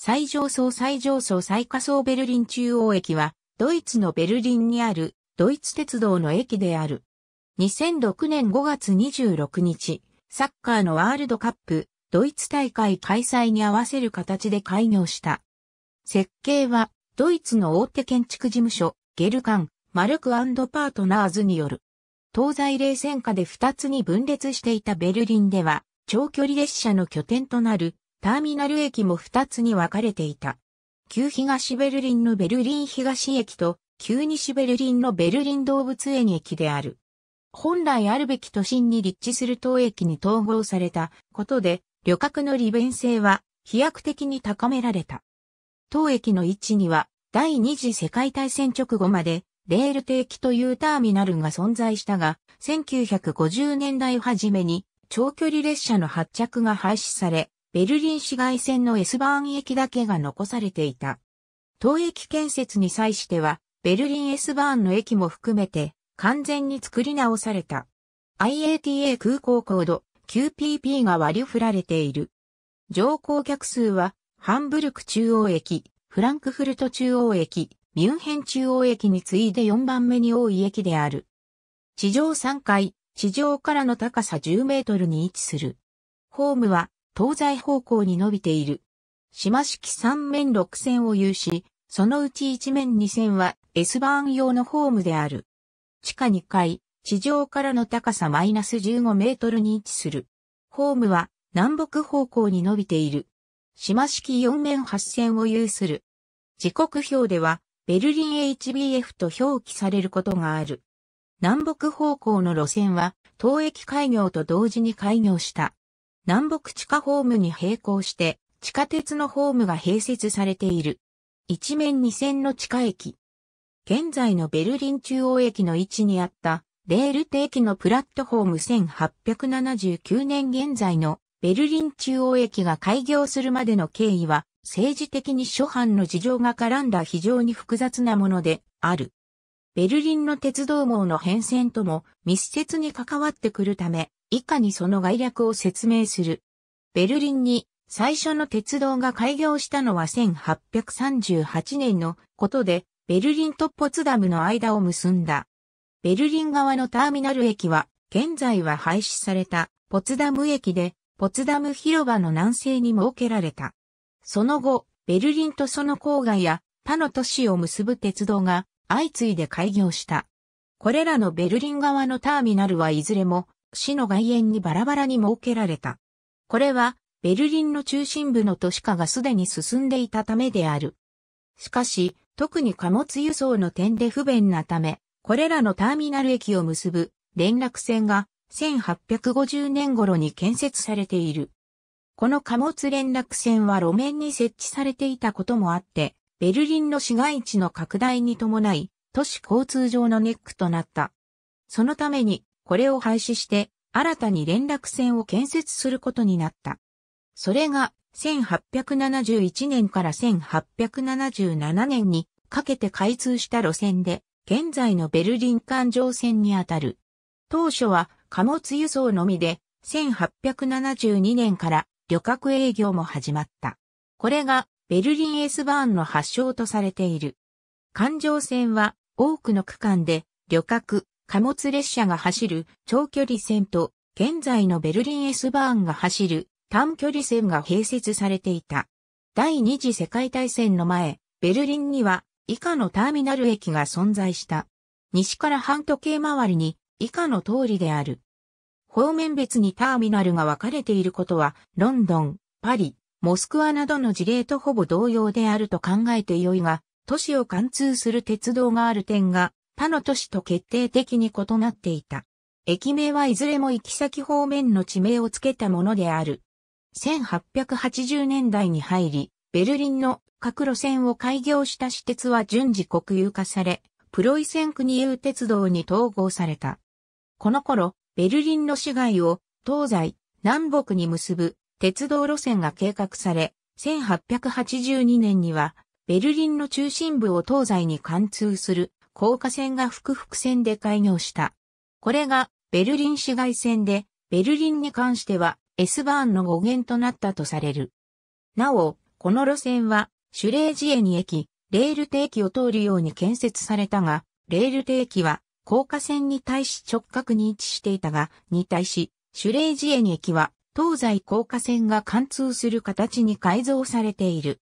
最上層最上層最下層ベルリン中央駅は、ドイツのベルリンにある、ドイツ鉄道の駅である。2006年5月26日、サッカーのワールドカップ、ドイツ大会開催に合わせる形で開業した。設計は、ドイツの大手建築事務所、ゲルカン、マルクパートナーズによる。東西冷戦下で2つに分裂していたベルリンでは、長距離列車の拠点となるターミナル駅も2つに分かれていた。旧東ベルリンのベルリン東駅と、旧西ベルリンのベルリン動物園駅である。本来あるべき都心に立地する当駅に統合されたことで、旅客の利便性は飛躍的に高められた。当駅の位置には、第二次世界大戦直後まで、レール定期というターミナルが存在したが、1950年代初めに長距離列車の発着が廃止され、ベルリン市街線の S バーン駅だけが残されていた。当駅建設に際しては、ベルリン S バーンの駅も含めて完全に作り直された。IATA 空港コード QPP が割り振られている。乗降客数は、ハンブルク中央駅、フランクフルト中央駅、ミュンヘン中央駅に次いで4番目に多い駅である。地上3階、地上からの高さ10メートルに位置する。ホームは東西方向に伸びている。島式3面6線を有し、そのうち1面2線は S バーン用のホームである。地下2階、地上からの高さマイナス15メートルに位置する。ホームは南北方向に伸びている。島式4面8線を有する。時刻表では、ベルリン HBF と表記されることがある。南北方向の路線は、東駅開業と同時に開業した。南北地下ホームに並行して、地下鉄のホームが併設されている。一面二線の地下駅。現在のベルリン中央駅の位置にあった、レール定期のプラットフォーム1879年現在のベルリン中央駅が開業するまでの経緯は、政治的に諸般の事情が絡んだ非常に複雑なものである。ベルリンの鉄道網の変遷とも密接に関わってくるため、以下にその概略を説明する。ベルリンに最初の鉄道が開業したのは1838年のことで、ベルリンとポツダムの間を結んだ。ベルリン側のターミナル駅は、現在は廃止されたポツダム駅で、ポツダム広場の南西に設けられた。その後、ベルリンとその郊外や他の都市を結ぶ鉄道が相次いで開業した。これらのベルリン側のターミナルはいずれも市の外苑にバラバラに設けられた。これは、ベルリンの中心部の都市化がすでに進んでいたためである。しかし、特に貨物輸送の点で不便なため、これらのターミナル駅を結ぶ連絡船が1850年頃に建設されている。この貨物連絡船は路面に設置されていたこともあって、ベルリンの市街地の拡大に伴い、都市交通上のネックとなった。そのために、これを廃止して、新たに連絡船を建設することになった。それが、1871年から1877年にかけて開通した路線で、現在のベルリン環状線にあたる。当初は貨物輸送のみで、1872年から旅客営業も始まった。これがベルリン S バーンの発祥とされている。環状線は多くの区間で旅客、貨物列車が走る長距離線と、現在のベルリン S バーンが走る短距離線が併設されていた。第二次世界大戦の前、ベルリンには以下のターミナル駅が存在した。西から半時計回りに以下の通りである。方面別にターミナルが分かれていることは、ロンドン、パリ、モスクワなどの事例とほぼ同様であると考えて良いが、都市を貫通する鉄道がある点が他の都市と決定的に異なっていた。駅名はいずれも行き先方面の地名をつけたものである。1880年代に入り、ベルリンの各路線を開業した私鉄は順次国有化され、プロイセン国有鉄道に統合された。この頃、ベルリンの市街を東西、南北に結ぶ鉄道路線が計画され、1882年にはベルリンの中心部を東西に貫通する高架線が複々線で開業した。これがベルリン市街線で、ベルリンに関しては S バーンの語源となったとされる。なお、この路線は、シュレージエニ駅、レール定期を通るように建設されたが、レール定期は、高架線に対し直角に位置していたが、に対し、シュレージエニ駅は、東西高架線が貫通する形に改造されている。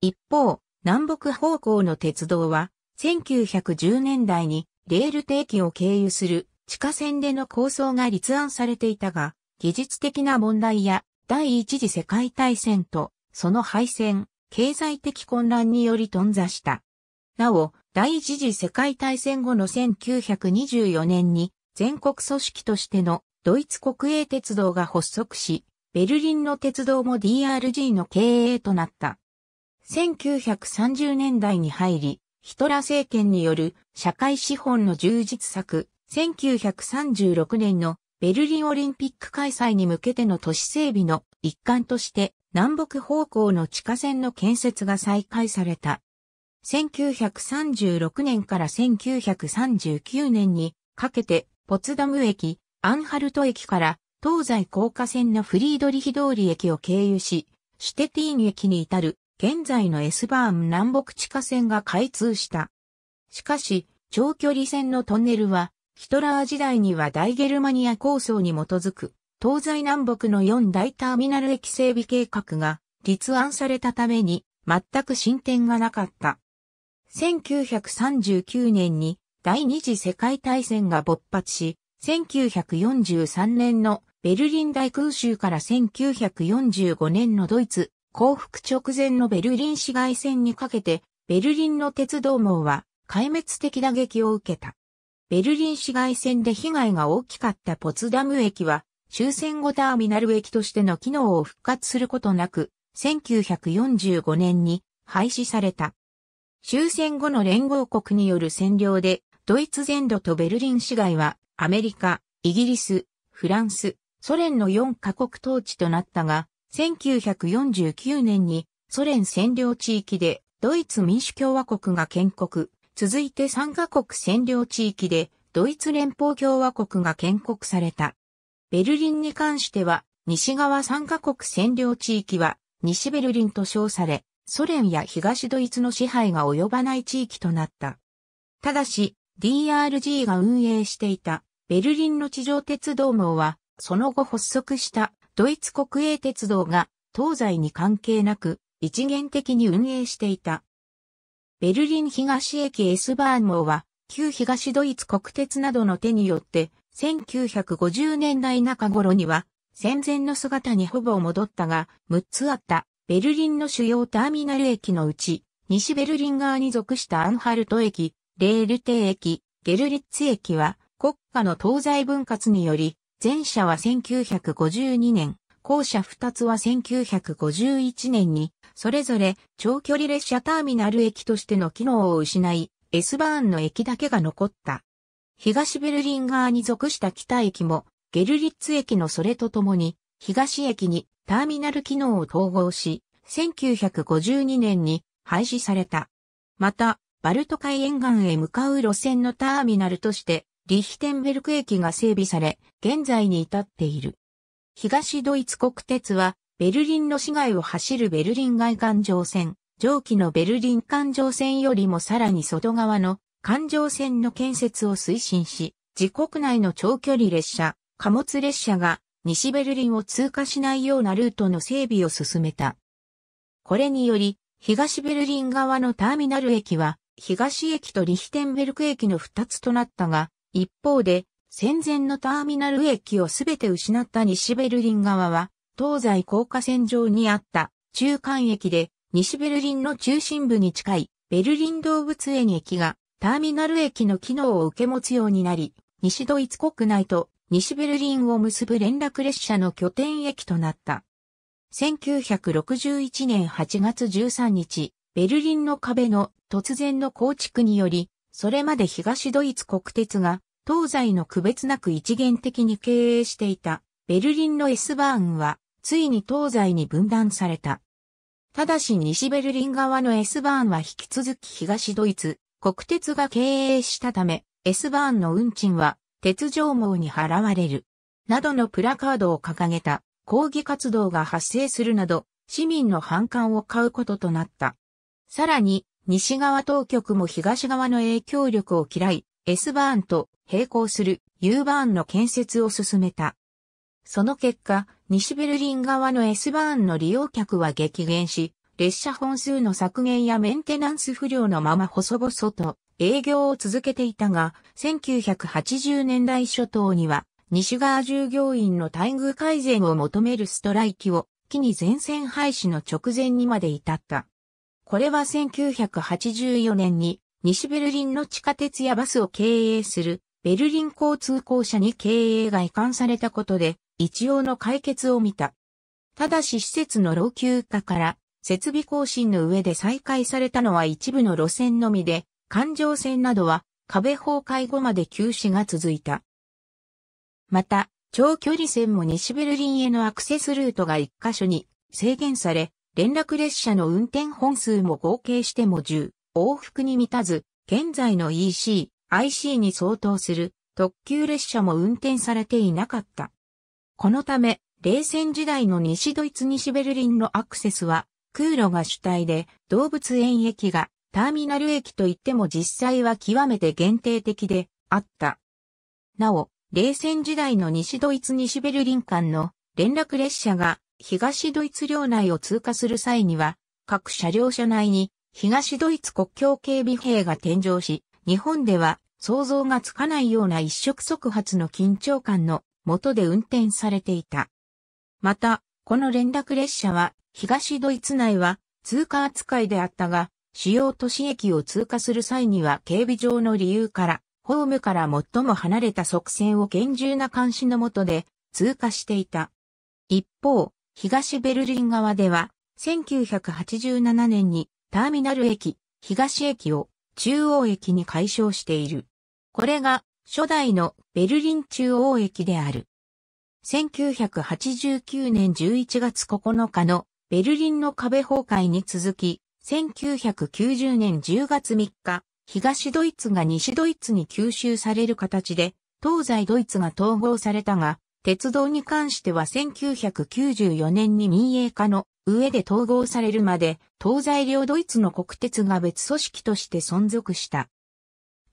一方、南北方向の鉄道は、1910年代にレール定期を経由する地下線での構想が立案されていたが、技術的な問題や第一次世界大戦とその敗戦、経済的混乱により頓挫した。なお、第一次世界大戦後の1924年に全国組織としてのドイツ国営鉄道が発足し、ベルリンの鉄道も DRG の経営となった。1930年代に入り、ヒトラ政権による社会資本の充実策、1936年のベルリンオリンピック開催に向けての都市整備の一環として南北方向の地下線の建設が再開された。1936年から1939年にかけてポツダム駅、アンハルト駅から東西高架線のフリードリヒ通り駅を経由し、シュテティーン駅に至る現在の S バーン南北地下線が開通した。しかし、長距離線のトンネルは、ヒトラー時代には大ゲルマニア構想に基づく、東西南北の4大ターミナル駅整備計画が立案されたために、全く進展がなかった。1939年に第二次世界大戦が勃発し、1943年のベルリン大空襲から1945年のドイツ降伏直前のベルリン市街戦にかけて、ベルリンの鉄道網は壊滅的打撃を受けた。ベルリン市街戦で被害が大きかったポツダム駅は、終戦後ターミナル駅としての機能を復活することなく、1945年に廃止された。終戦後の連合国による占領で、ドイツ全土とベルリン市街は、アメリカ、イギリス、フランス、ソ連の4カ国統治となったが、1949年にソ連占領地域でドイツ民主共和国が建国、続いて3カ国占領地域でドイツ連邦共和国が建国された。ベルリンに関しては西側3カ国占領地域は西ベルリンと称され、ソ連や東ドイツの支配が及ばない地域となった。ただし、DRG が運営していたベルリンの地上鉄道網は、その後発足したドイツ国営鉄道が東西に関係なく一元的に運営していた。ベルリン東駅エスバーン網は旧東ドイツ国鉄などの手によって1950年代中頃には戦前の姿にほぼ戻ったが6つあったベルリンの主要ターミナル駅のうち西ベルリン側に属したアンハルト駅、レールテ駅、ゲルリッツ駅は国家の東西分割により前者は1952年、後者2つは1951年に、それぞれ長距離列車ターミナル駅としての機能を失い、S バーンの駅だけが残った。東ベルリン側に属した北駅も、ゲルリッツ駅のそれとともに、東駅にターミナル機能を統合し、1952年に廃止された。また、バルト海沿岸へ向かう路線のターミナルとして、リヒテンベルク駅が整備され、現在に至っている。東ドイツ国鉄は、ベルリンの市街を走るベルリン外環状線、上記のベルリン環状線よりもさらに外側の環状線の建設を推進し、自国内の長距離列車、貨物列車が西ベルリンを通過しないようなルートの整備を進めた。これにより、東ベルリン側のターミナル駅は、東駅とリヒテンベルク駅の2つとなったが、一方で、戦前のターミナル駅をすべて失った西ベルリン側は、東西高架線上にあった中間駅で、西ベルリンの中心部に近いベルリン動物園駅がターミナル駅の機能を受け持つようになり、西ドイツ国内と西ベルリンを結ぶ連絡列車の拠点駅となった。1961年8月13日、ベルリンの壁の突然の構築により、それまで東ドイツ国鉄が東西の区別なく一元的に経営していたベルリンの S バーンはついに東西に分断された。ただし西ベルリン側の S バーンは引き続き東ドイツ国鉄が経営したため S バーンの運賃は鉄条網に払われる。などのプラカードを掲げた抗議活動が発生するなど市民の反感を買うこととなった。さらに西側当局も東側の影響力を嫌い、S バーンと並行する U バーンの建設を進めた。その結果、西ベルリン側の S バーンの利用客は激減し、列車本数の削減やメンテナンス不良のまま細々と営業を続けていたが、1980年代初頭には、西側従業員の待遇改善を求めるストライキを、機に全線廃止の直前にまで至った。これは1984年に西ベルリンの地下鉄やバスを経営するベルリン交通公社に経営が移管されたことで一応の解決を見た。ただし施設の老朽化から設備更新の上で再開されたのは一部の路線のみで、環状線などは壁崩壊後まで休止が続いた。また、長距離線も西ベルリンへのアクセスルートが一箇所に制限され、連絡列車の運転本数も合計しても10、往復に満たず、現在の EC、IC に相当する特急列車も運転されていなかった。このため、冷戦時代の西ドイツ西ベルリンのアクセスは空路が主体で動物園駅がターミナル駅といっても実際は極めて限定的であった。なお、冷戦時代の西ドイツ西ベルリン間の連絡列車が東ドイツ領内を通過する際には、各車両車内に東ドイツ国境警備兵が添乗し、日本では想像がつかないような一触即発の緊張感の下で運転されていた。また、この連絡列車は東ドイツ内は通過扱いであったが、主要都市駅を通過する際には警備上の理由から、ホームから最も離れた側線を厳重な監視の下で通過していた。一方、東ベルリン側では、1987年にターミナル駅、東駅を中央駅に改称している。これが初代のベルリン中央駅である。1989年11月9日のベルリンの壁崩壊に続き、1990年10月3日、東ドイツが西ドイツに吸収される形で、東西ドイツが統合されたが、鉄道に関しては1994年に民営化の上で統合されるまで、東西両ドイツの国鉄が別組織として存続した。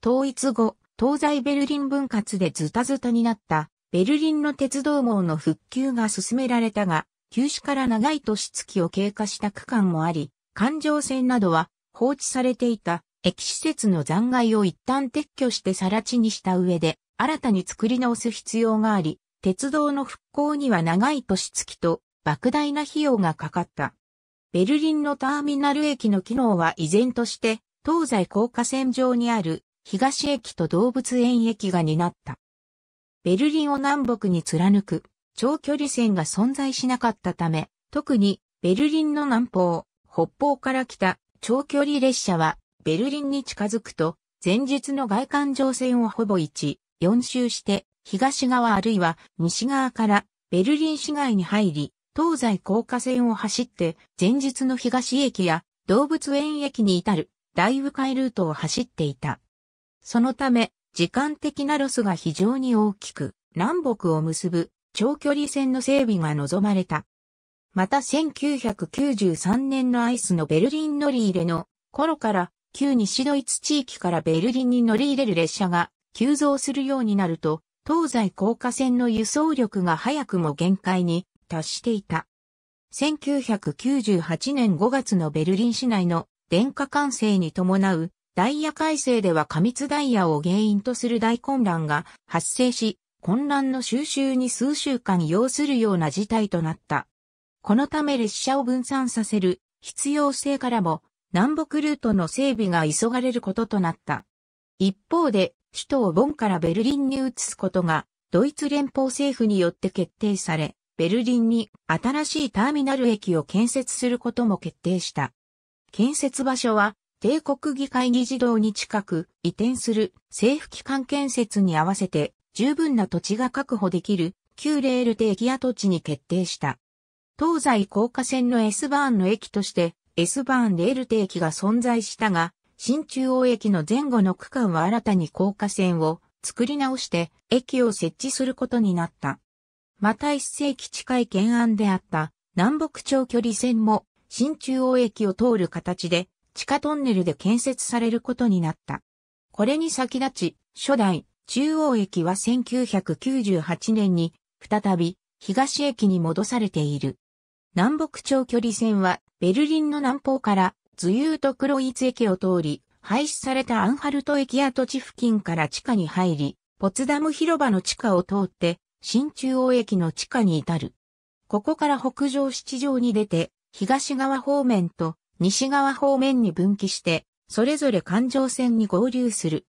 統一後、東西ベルリン分割でズタズタになったベルリンの鉄道網の復旧が進められたが、休止から長い年月を経過した区間もあり、環状線などは放置されていた駅施設の残骸を一旦撤去してさら地にした上で、新たに作り直す必要があり、鉄道の復興には長い年月と莫大な費用がかかった。ベルリンのターミナル駅の機能は依然として東西高架線上にある東駅と動物園駅が担った。ベルリンを南北に貫く長距離線が存在しなかったため、特にベルリンの南方、北方から来た長距離列車はベルリンに近づくと前日の外環状線をほぼ1、4周して東側あるいは西側からベルリン市街に入り、東西高架線を走って前日の東駅や動物園駅に至る大迂回ルートを走っていた。そのため、時間的なロスが非常に大きく、南北を結ぶ長距離線の整備が望まれた。また1993年のアイスのベルリン乗り入れの頃から旧西ドイツ地域からベルリンに乗り入れる列車が急増するようになると東西高架線の輸送力が早くも限界に達していた。1998年5月のベルリン市内の電化管制に伴うダイヤ改正では過密ダイヤを原因とする大混乱が発生し、混乱の収集に数週間要するような事態となった。このため列車を分散させる必要性からも南北ルートの整備が急がれることとなった。一方で首都をボンからベルリンに移すことが、ドイツ連邦政府によって決定され、ベルリンに新しいターミナル駅を建設することも決定した。建設場所は、帝国議会議事堂に近く移転する政府機関建設に合わせて十分な土地が確保できる旧レール定期跡地に決定した。東西高架線の S バーンの駅として S バーンレール定期が存在したが、新中央駅の前後の区間は新たに高架線を作り直して駅を設置することになった。また一世紀近い懸案であった南北長距離線も新中央駅を通る形で地下トンネルで建設されることになった。これに先立ち、初代中央駅は1998年に再び東駅に戻されている。南北長距離線はベルリンの南方からズユと黒クロイツ駅を通り、廃止されたアンハルト駅跡地付近から地下に入り、ポツダム広場の地下を通って、新中央駅の地下に至る。ここから北上七条に出て、東側方面と西側方面に分岐して、それぞれ環状線に合流する。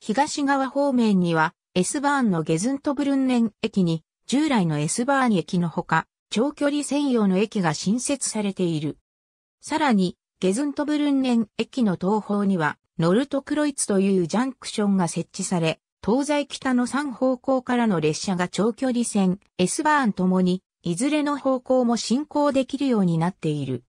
東側方面には、エスバーンのゲズントブルンネン駅に、従来のエスバーン駅のほか、長距離専用の駅が新設されている。さらに、ゲズントブルンネン駅の東方には、ノルトクロイツというジャンクションが設置され、東西北の3方向からの列車が長距離線、S バーンともに、いずれの方向も進行できるようになっている。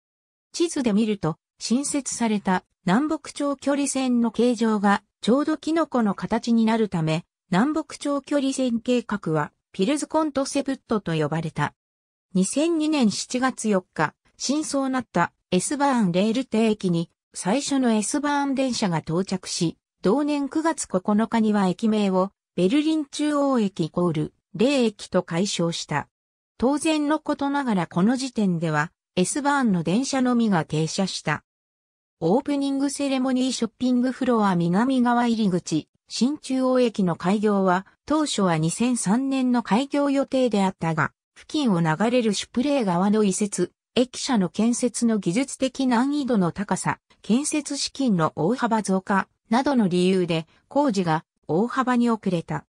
地図で見ると、新設された南北長距離線の形状がちょうどキノコの形になるため、南北長距離線計画はピルズコントセプトと呼ばれた。2002年7月4日、真相なった S バーンレールテ駅に最初の S バーン電車が到着し、同年9月9日には駅名をベルリン中央駅イコール0駅と解消した。当然のことながらこの時点では S バーンの電車のみが停車した。オープニングセレモニーショッピングフロア南側入り口、新中央駅の開業は当初は2003年の開業予定であったが、付近を流れるシュプレー川の移設、駅舎の建設の技術的難易度の高さ、建設資金の大幅増加などの理由で工事が大幅に遅れた。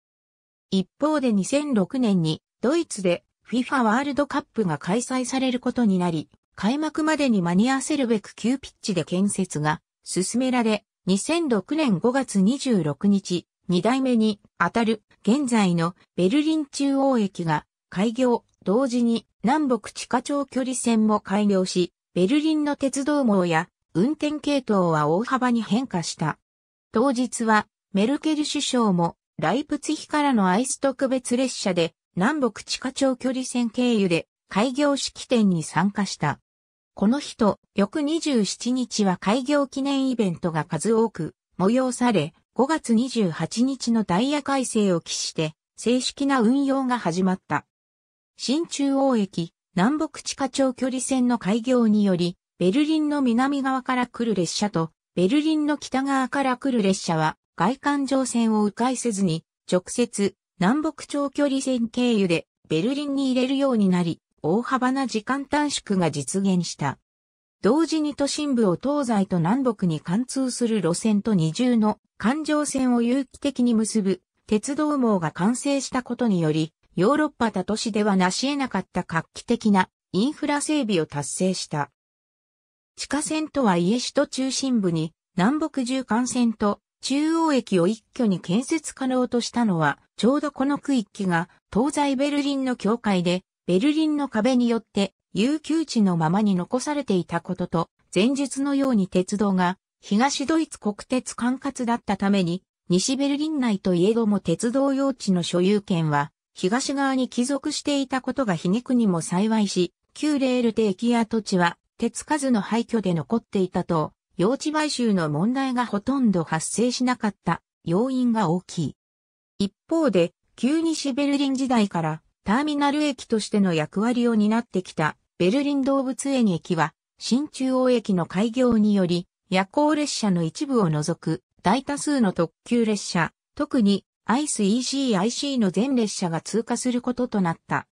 一方で2006年にドイツで FIFA ワールドカップが開催されることになり、開幕までに間に合わせるべく急ピッチで建設が進められ、2006年5月26日、2代目に当たる現在のベルリン中央駅が開業同時に南北地下長距離線も開業し、ベルリンの鉄道網や運転系統は大幅に変化した。当日はメルケル首相もライプツヒからのアイス特別列車で南北地下長距離線経由で開業式典に参加した。この日と翌27日は開業記念イベントが数多く催され、5月28日のダイヤ改正を期して正式な運用が始まった。新中央駅、南北地下長距離線の開業により、ベルリンの南側から来る列車と、ベルリンの北側から来る列車は、外環状線を迂回せずに、直接、南北長距離線経由で、ベルリンに入れるようになり、大幅な時間短縮が実現した。同時に都心部を東西と南北に貫通する路線と二重の環状線を有機的に結ぶ鉄道網が完成したことにより、ヨーロッパ他都市では成し得なかった画期的なインフラ整備を達成した。地下線とはいえ首都中心部に南北縦貫線と中央駅を一挙に建設可能としたのは、ちょうどこの区域が東西ベルリンの境界で、ベルリンの壁によって悠久地のままに残されていたことと、前述のように鉄道が東ドイツ国鉄管轄だったために、西ベルリン内といえども鉄道用地の所有権は東側に帰属していたことが皮肉にも幸いし、旧レール駅や土地は手つかずの廃墟で残っていたと、用地買収の問題がほとんど発生しなかった要因が大きい。一方で、旧西ベルリン時代からターミナル駅としての役割を担ってきたベルリン動物園駅は、新中央駅の開業により、夜行列車の一部を除く大多数の特急列車、特にアイス ECIC の全列車が通過することとなった。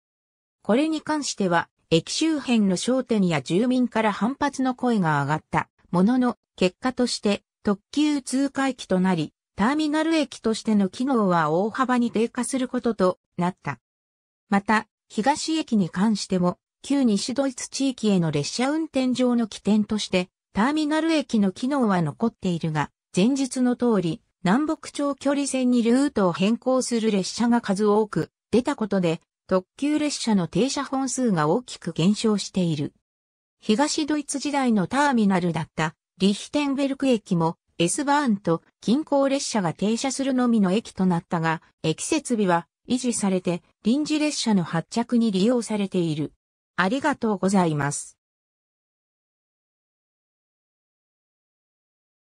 これに関しては、駅周辺の商店や住民から反発の声が上がった。ものの、結果として特急通過駅となり、ターミナル駅としての機能は大幅に低下することとなった。また、東駅に関しても、旧西ドイツ地域への列車運転上の起点として、ターミナル駅の機能は残っているが、前述の通り、南北長距離線にルートを変更する列車が数多く出たことで、特急列車の停車本数が大きく減少している。東ドイツ時代のターミナルだったリヒテンベルク駅も S バーンと近郊列車が停車するのみの駅となったが、駅設備は維持されて臨時列車の発着に利用されている。ありがとうございます。